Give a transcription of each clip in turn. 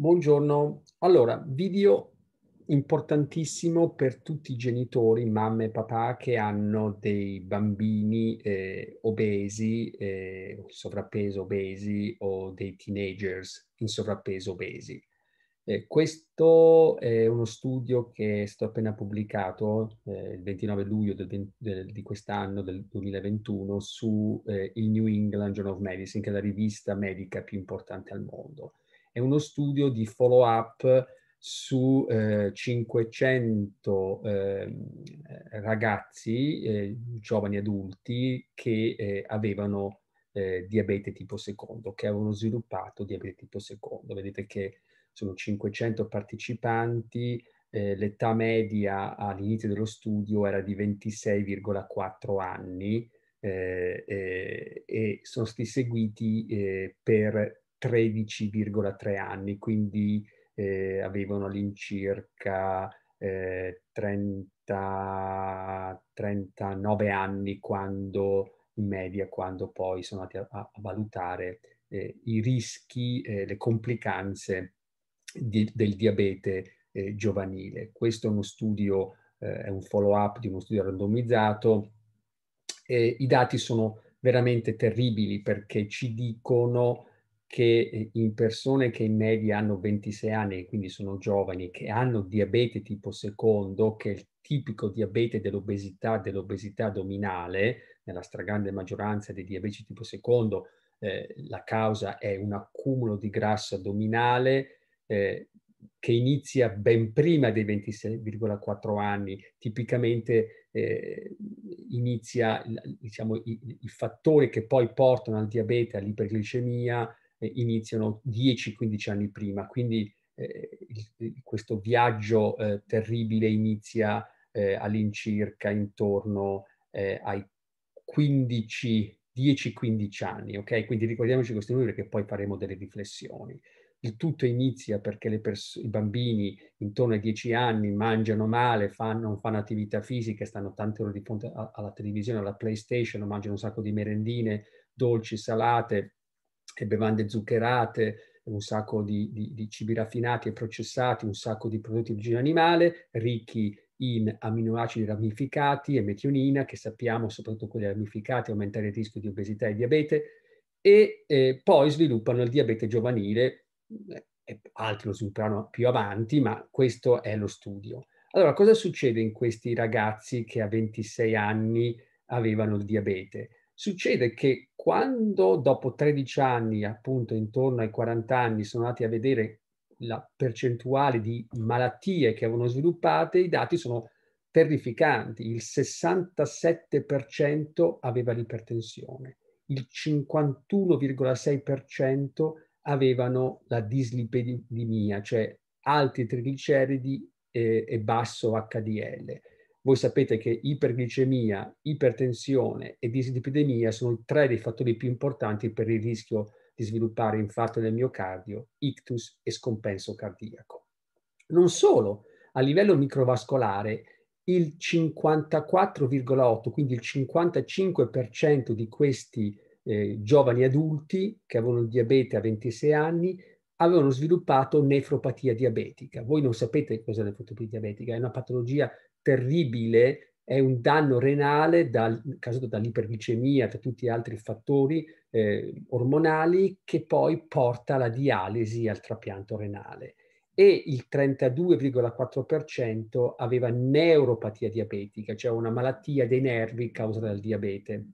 Buongiorno, allora video importantissimo per tutti i genitori, mamme e papà che hanno dei bambini eh, obesi, eh, sovrappeso obesi o dei teenagers in sovrappeso obesi. Eh, questo è uno studio che è stato appena pubblicato eh, il 29 luglio del 20, del, di quest'anno, del 2021, su eh, il New England Journal of Medicine, che è la rivista medica più importante al mondo è uno studio di follow-up su eh, 500 eh, ragazzi, eh, giovani adulti, che eh, avevano eh, diabete tipo secondo, che avevano sviluppato diabete tipo secondo. Vedete che sono 500 partecipanti, eh, l'età media all'inizio dello studio era di 26,4 anni e sono stati seguiti per 13,3 anni, quindi eh, avevano all'incirca eh, 30, 39 anni quando, in media quando poi sono andati a, a valutare eh, i rischi, le complicanze di, del diabete eh, giovanile. Questo è uno studio, eh, è un follow-up di uno studio randomizzato. I dati sono veramente terribili perché ci dicono che eh, in persone che in media hanno 26 anni, quindi sono giovani, che hanno diabete tipo secondo, che è il tipico diabete dell'obesità, dell'obesità addominale, nella stragrande maggioranza dei diabeti tipo secondo, eh, la causa è un accumulo di grasso addominale eh, che inizia ben prima dei 26,4 anni, tipicamente eh, inizia diciamo, i, i, fattori che poi portano al diabete, all'iperglicemia, eh, iniziano 10-15 anni prima, quindi eh, questo viaggio eh, terribile inizia all'incirca intorno ai 10-15 anni, ok? Quindi ricordiamoci questi numeri perché poi faremo delle riflessioni. Il tutto inizia perché pers- i bambini intorno ai 10 anni mangiano male, fanno, non fanno attività fisica, stanno tante ore di fronte alla televisione, alla PlayStation, mangiano un sacco di merendine, dolci, salate, e bevande zuccherate, un sacco di, di, di cibi raffinati e processati, un sacco di prodotti di origine animale, ricchi in aminoacidi ramificati e metionina, che sappiamo, soprattutto quelli ramificati, aumentare il rischio di obesità e diabete, e eh, poi sviluppano il diabete giovanile, eh, altri lo svilupperanno più avanti, ma questo è lo studio. Allora, cosa succede in questi ragazzi che a 26 anni avevano il diabete? Succede che quando dopo 13 anni, appunto intorno ai 40 anni, sono andati a vedere la percentuale di malattie che avevano sviluppate, i dati sono terrificanti. Il 67% aveva l'ipertensione, il 51,6% avevano la dislipidemia, cioè alti trigliceridi e, eh, e basso HDL voi sapete che iperglicemia, ipertensione e dislipidemia sono tre dei fattori più importanti per il rischio di sviluppare infarto del miocardio, ictus e scompenso cardiaco. Non solo, a livello microvascolare il 54,8, quindi il 55% di questi eh, giovani adulti che avevano diabete a 26 anni avevano sviluppato nefropatia diabetica. Voi non sapete cos'è la nefropatia diabetica, è una patologia terribile è un danno renale dal, causato dall'iperglicemia, da tutti gli altri fattori eh, ormonali, che poi porta alla dialisi, al trapianto renale. E il 32,4% aveva neuropatia diabetica, cioè una malattia dei nervi causata dal diabete.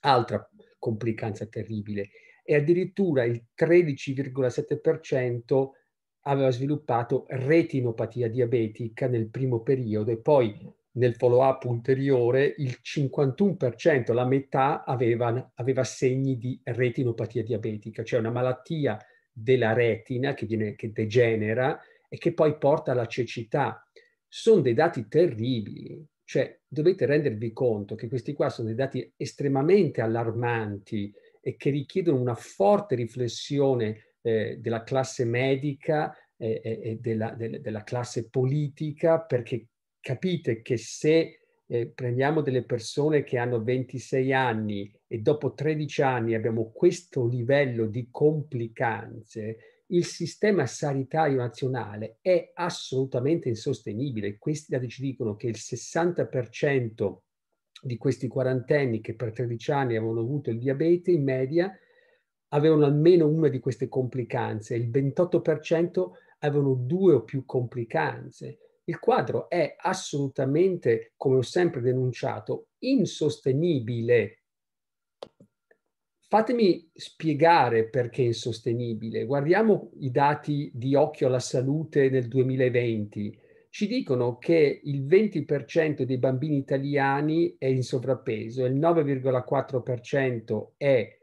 Altra complicanza terribile. E addirittura il 13,7% aveva sviluppato retinopatia diabetica nel primo periodo e poi nel follow-up ulteriore il 51%, la metà, aveva, aveva, segni di retinopatia diabetica, cioè una malattia della retina che, viene, che degenera e che poi porta alla cecità. Sono dei dati terribili, cioè dovete rendervi conto che questi qua sono dei dati estremamente allarmanti e che richiedono una forte riflessione eh, della classe medica e, e della, de, della, classe politica, perché capite che se eh, prendiamo delle persone che hanno 26 anni e dopo 13 anni abbiamo questo livello di complicanze, il sistema sanitario nazionale è assolutamente insostenibile. Questi dati ci dicono che il 60% di questi quarantenni che per 13 anni avevano avuto il diabete in media avevano almeno una di queste complicanze, il 28% avevano due o più complicanze. Il quadro è assolutamente, come ho sempre denunciato, insostenibile. Fatemi spiegare perché è insostenibile. Guardiamo i dati di Occhio alla Salute del 2020. Ci dicono che il 20% dei bambini italiani è in sovrappeso, il 9,4% è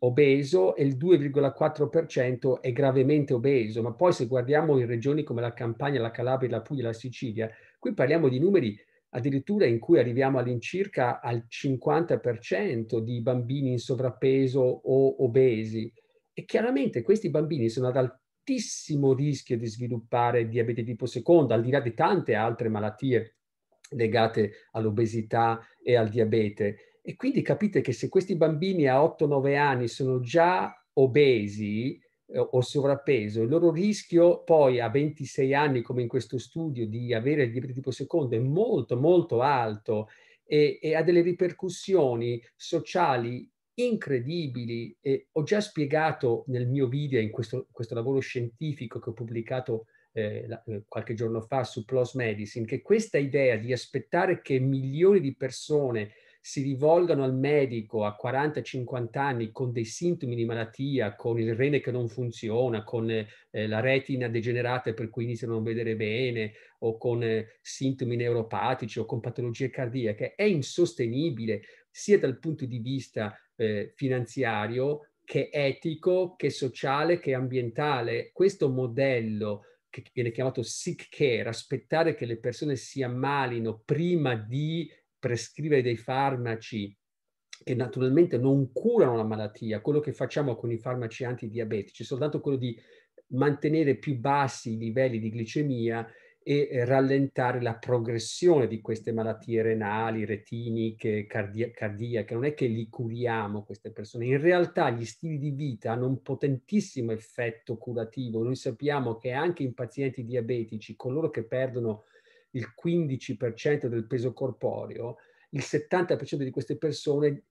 obeso e il 2,4% è gravemente obeso, ma poi se guardiamo in regioni come la Campania, la Calabria, la Puglia, la Sicilia, qui parliamo di numeri addirittura in cui arriviamo all'incirca al 50% di bambini in sovrappeso o obesi. E chiaramente questi bambini sono ad altissimo rischio di sviluppare diabete tipo secondo, al di là di tante altre malattie legate all'obesità e al diabete. E quindi capite che se questi bambini a 8-9 anni sono già obesi eh, o sovrappeso, il loro rischio poi a 26 anni, come in questo studio, di avere il diabete tipo secondo è molto molto alto e, e ha delle ripercussioni sociali incredibili. E ho già spiegato nel mio video, in questo, questo lavoro scientifico che ho pubblicato eh, eh qualche giorno fa su PLOS Medicine, che questa idea di aspettare che milioni di persone si rivolgano al medico a 40-50 anni con dei sintomi di malattia, con il rene che non funziona, con eh, eh la retina degenerata per cui iniziano a non vedere bene, o con eh, sintomi neuropatici o con patologie cardiache, è insostenibile sia dal punto di vista eh, finanziario che etico, che sociale, che ambientale. Questo modello che viene chiamato sick care, aspettare che le persone si ammalino prima di prescrivere dei farmaci che naturalmente non curano la malattia, quello che facciamo con i farmaci antidiabetici, soltanto quello di mantenere più bassi i livelli di glicemia e eh, rallentare la progressione di queste malattie renali, retiniche, cardia- cardiache. Non è che li curiamo queste persone. In realtà gli stili di vita hanno un potentissimo effetto curativo. Noi sappiamo che anche in pazienti diabetici, coloro che perdono il 15% del peso corporeo, il 70% di queste persone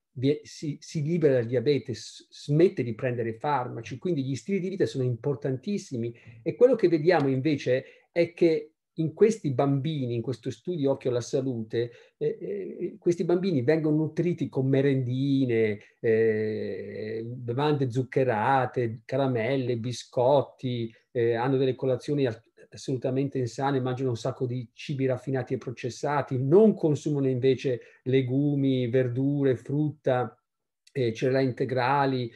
si, si, libera dal diabete, smette di prendere farmaci, quindi gli stili di vita sono importantissimi e quello che vediamo invece è che in questi bambini, in questo studio Occhio alla Salute, eh, eh, questi bambini vengono nutriti con merendine, eh, bevande zuccherate, caramelle, biscotti, eh, hanno delle colazioni assolutamente insane, mangiano un sacco di cibi raffinati e processati, non consumano invece legumi, verdure, frutta, eh, cereali integrali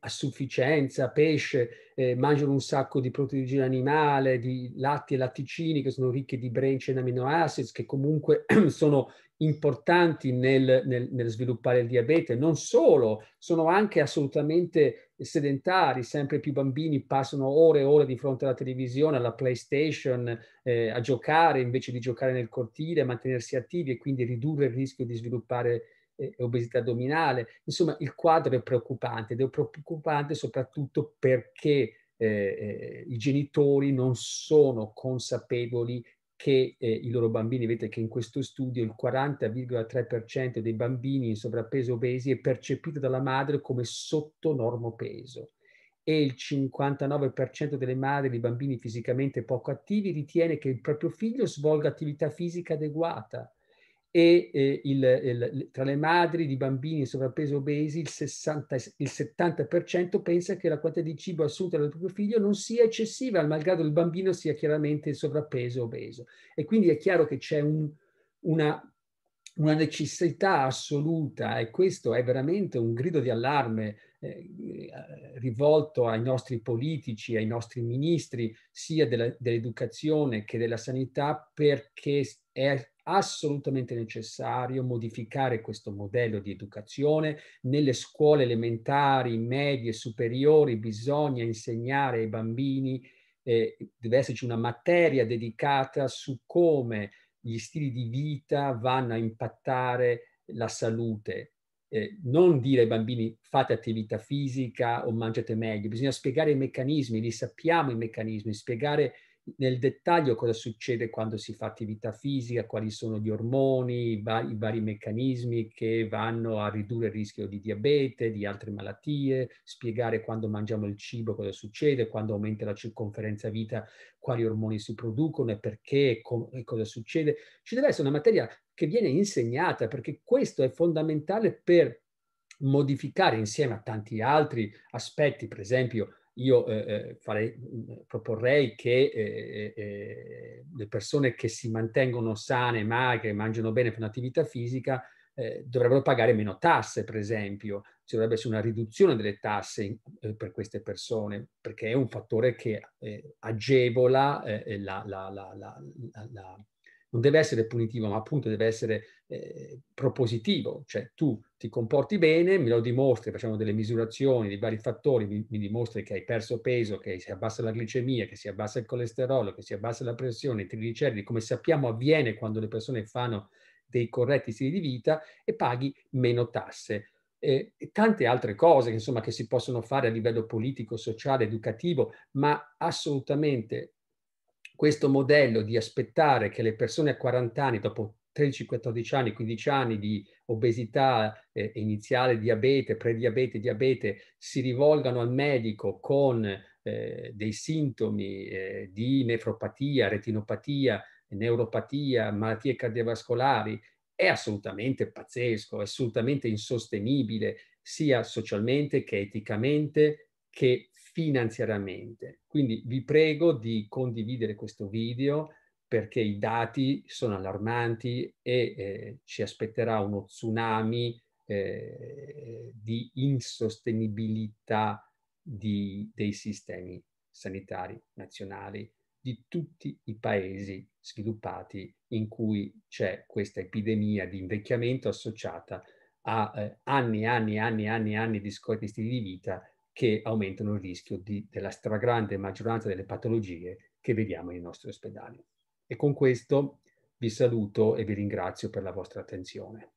a sufficienza, pesce, eh, mangiano un sacco di proteine animale, di latti e latticini che sono ricchi di branch and amino acids che comunque sono importanti nel, nel, nel, sviluppare il diabete, non solo, sono anche assolutamente sedentari, sempre più bambini passano ore e ore di fronte alla televisione, alla PlayStation, eh, a giocare invece di giocare nel cortile, mantenersi attivi e quindi ridurre il rischio di sviluppare eh, obesità addominale. Insomma, il quadro è preoccupante ed è preoccupante soprattutto perché eh, eh i genitori non sono consapevoli che eh, i loro bambini, vedete che in questo studio il 40,3% dei bambini in sovrappeso obesi è percepito dalla madre come sotto normo peso e il 59% delle madri di bambini fisicamente poco attivi ritiene che il proprio figlio svolga attività fisica adeguata e eh, il, il, tra le madri di bambini sovrappeso obesi il, 60, il 70% pensa che la quantità di cibo assunta dal proprio figlio non sia eccessiva, malgrado il bambino sia chiaramente sovrappeso obeso. E quindi è chiaro che c'è un, una, una, necessità assoluta e questo è veramente un grido di allarme eh, eh rivolto ai nostri politici, ai nostri ministri, sia della, dell'educazione che della sanità, perché è assolutamente necessario modificare questo modello di educazione. Nelle scuole elementari, medie, superiori bisogna insegnare ai bambini, eh, deve esserci una materia dedicata su come gli stili di vita vanno a impattare la salute. Eh, non dire ai bambini fate attività fisica o mangiate meglio, bisogna spiegare i meccanismi, li sappiamo i meccanismi, spiegare nel dettaglio cosa succede quando si fa attività fisica, quali sono gli ormoni, i vari, i vari meccanismi che vanno a ridurre il rischio di diabete, di altre malattie, spiegare quando mangiamo il cibo cosa succede, quando aumenta la circonferenza vita, quali ormoni si producono e perché e, com- e cosa succede. Ci deve essere una materia che viene insegnata perché questo è fondamentale per modificare insieme a tanti altri aspetti, per esempio io eh, eh farei, mm, proporrei che eh, eh, eh, le persone che si mantengono sane, magre, mangiano bene, per un'attività fisica, eh, dovrebbero pagare meno tasse, per esempio. Ci dovrebbe essere una riduzione delle tasse per queste persone, perché è un fattore che agevola la, la, la, la non deve essere punitivo, ma appunto deve essere eh, propositivo, cioè tu ti comporti bene, me lo dimostri, facciamo delle misurazioni di vari fattori, mi, mi, dimostri che hai perso peso, che si abbassa la glicemia, che si abbassa il colesterolo, che si abbassa la pressione, i trigliceridi, come sappiamo avviene quando le persone fanno dei corretti stili di vita e paghi meno tasse. E tante altre cose insomma, che si possono fare a livello politico, sociale, educativo, ma assolutamente questo modello di aspettare che le persone a 40 anni, dopo 13, 14 anni, 15 anni di obesità eh, iniziale, diabete, prediabete, diabete, si rivolgano al medico con eh, dei sintomi eh, di nefropatia, retinopatia, neuropatia, malattie cardiovascolari, è assolutamente pazzesco, è assolutamente insostenibile, sia socialmente che eticamente, che finanziariamente. Quindi vi prego di condividere questo video perché i dati sono allarmanti e eh, ci aspetterà uno tsunami eh, di insostenibilità di, dei sistemi sanitari nazionali di tutti i paesi sviluppati in cui c'è questa epidemia di invecchiamento associata a eh, anni e anni e anni e anni, anni di scorti di vita che aumentano il rischio di, della stragrande maggioranza delle patologie che vediamo nei nostri ospedali. E con questo vi saluto e vi ringrazio per la vostra attenzione.